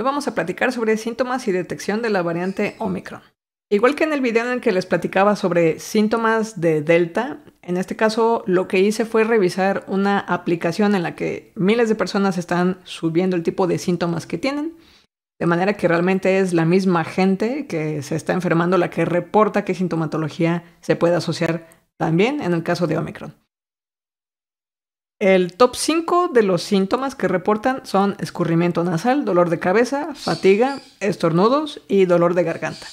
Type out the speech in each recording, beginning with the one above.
Hoy vamos a platicar sobre síntomas y detección de la variante Omicron. Igual que en el video en el que les platicaba sobre síntomas de Delta, en este caso lo que hice fue revisar una aplicación en la que miles de personas están subiendo el tipo de síntomas que tienen, de manera que realmente es la misma gente que se está enfermando la que reporta qué sintomatología se puede asociar también en el caso de Omicron. El top 5 de los síntomas que reportan son escurrimiento nasal, dolor de cabeza, fatiga, estornudos y dolor de garganta.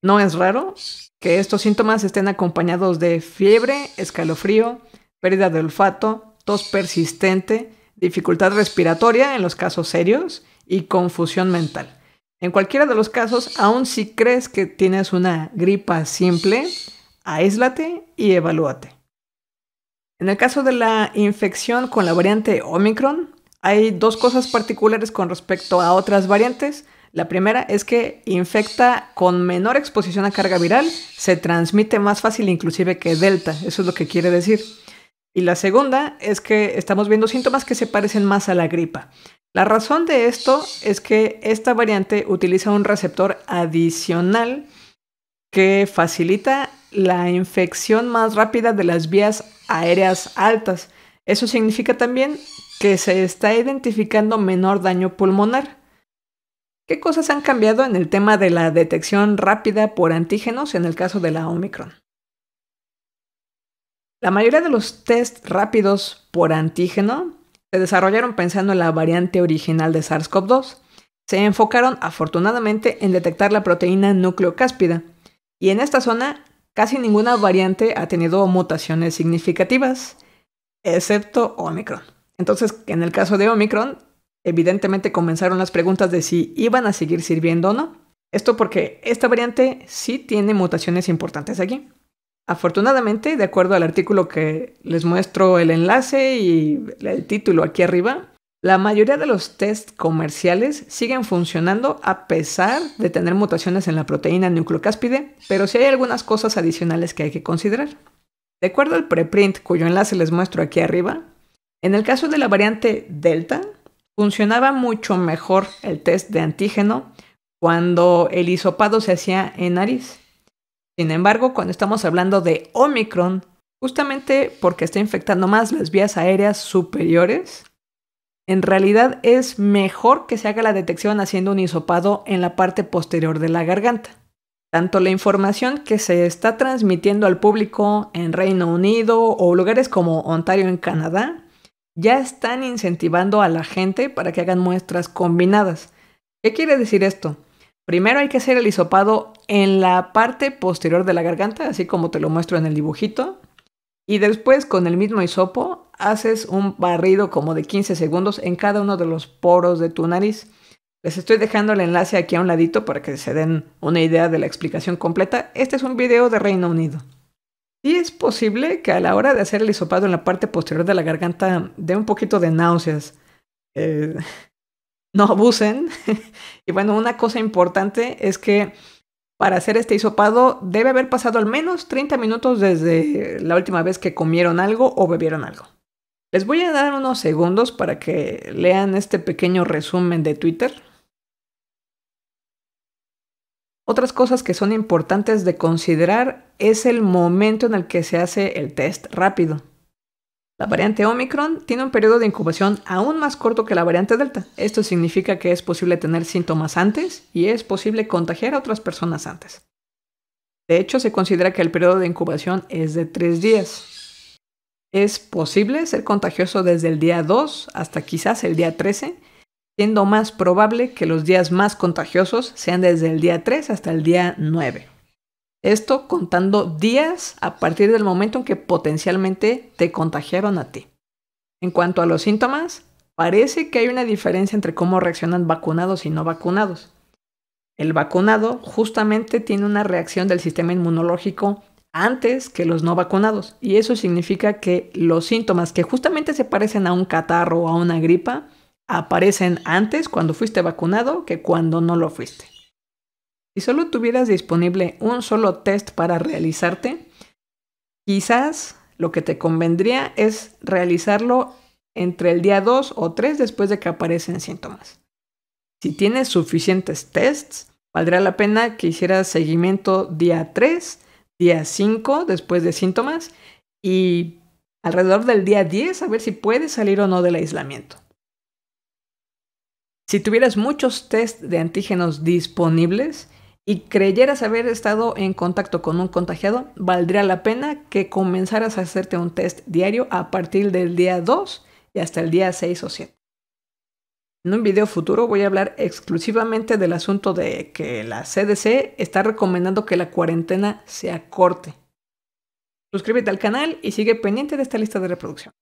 No es raro que estos síntomas estén acompañados de fiebre, escalofrío, pérdida de olfato, tos persistente, dificultad respiratoria en los casos serios y confusión mental. En cualquiera de los casos, aun si crees que tienes una gripa simple, aíslate y evalúate. En el caso de la infección con la variante Omicron, hay dos cosas particulares con respecto a otras variantes. La primera es que infecta con menor exposición a carga viral, se transmite más fácil inclusive que Delta, eso es lo que quiere decir. Y la segunda es que estamos viendo síntomas que se parecen más a la gripa. La razón de esto es que esta variante utiliza un receptor adicional que facilita la infección más rápida de las vías aéreas altas. Eso significa también que se está identificando menor daño pulmonar. ¿Qué cosas han cambiado en el tema de la detección rápida por antígenos en el caso de la Omicron? La mayoría de los test rápidos por antígeno se desarrollaron pensando en la variante original de SARS-CoV-2. Se enfocaron afortunadamente en detectar la proteína nucleocáspida, y en esta zona casi ninguna variante ha tenido mutaciones significativas, excepto Omicron. Entonces, en el caso de Omicron, evidentemente comenzaron las preguntas de si iban a seguir sirviendo o no. Esto porque esta variante sí tiene mutaciones importantes aquí. Afortunadamente, de acuerdo al artículo que les muestro el enlace y el título aquí arriba, la mayoría de los test comerciales siguen funcionando a pesar de tener mutaciones en la proteína nucleocáspide, pero sí hay algunas cosas adicionales que hay que considerar. De acuerdo al preprint cuyo enlace les muestro aquí arriba, en el caso de la variante Delta, funcionaba mucho mejor el test de antígeno cuando el hisopado se hacía en nariz. Sin embargo, cuando estamos hablando de Omicron, justamente porque está infectando más las vías aéreas superiores, en realidad es mejor que se haga la detección haciendo un hisopado en la parte posterior de la garganta. Tanto la información que se está transmitiendo al público en Reino Unido o lugares como Ontario en Canadá ya están incentivando a la gente para que hagan muestras combinadas. ¿Qué quiere decir esto? Primero hay que hacer el hisopado en la parte posterior de la garganta, así como te lo muestro en el dibujito. Y después con el mismo hisopo haces un barrido como de 15 segundos en cada uno de los poros de tu nariz. Les estoy dejando el enlace aquí a un ladito para que se den una idea de la explicación completa. Este es un video de Reino Unido. Y es posible que a la hora de hacer el hisopado en la parte posterior de la garganta dé un poquito de náuseas. Eh, no abusen. y bueno, una cosa importante es que para hacer este hisopado debe haber pasado al menos 30 minutos desde la última vez que comieron algo o bebieron algo. Les voy a dar unos segundos para que lean este pequeño resumen de Twitter. Otras cosas que son importantes de considerar es el momento en el que se hace el test rápido. La variante Omicron tiene un periodo de incubación aún más corto que la variante Delta. Esto significa que es posible tener síntomas antes y es posible contagiar a otras personas antes. De hecho, se considera que el periodo de incubación es de tres días. Es posible ser contagioso desde el día 2 hasta quizás el día 13, siendo más probable que los días más contagiosos sean desde el día 3 hasta el día 9. Esto contando días a partir del momento en que potencialmente te contagiaron a ti. En cuanto a los síntomas, parece que hay una diferencia entre cómo reaccionan vacunados y no vacunados. El vacunado justamente tiene una reacción del sistema inmunológico antes que los no vacunados. Y eso significa que los síntomas que justamente se parecen a un catarro o a una gripa aparecen antes cuando fuiste vacunado que cuando no lo fuiste. Si solo tuvieras disponible un solo test para realizarte, quizás lo que te convendría es realizarlo entre el día 2 o 3 después de que aparecen síntomas. Si tienes suficientes tests, valdría la pena que hicieras seguimiento día 3 día 5 después de síntomas y alrededor del día 10 a ver si puedes salir o no del aislamiento. Si tuvieras muchos test de antígenos disponibles y creyeras haber estado en contacto con un contagiado, valdría la pena que comenzaras a hacerte un test diario a partir del día 2 y hasta el día 6 o 7. En un video futuro voy a hablar exclusivamente del asunto de que la CDC está recomendando que la cuarentena sea acorte. Suscríbete al canal y sigue pendiente de esta lista de reproducción.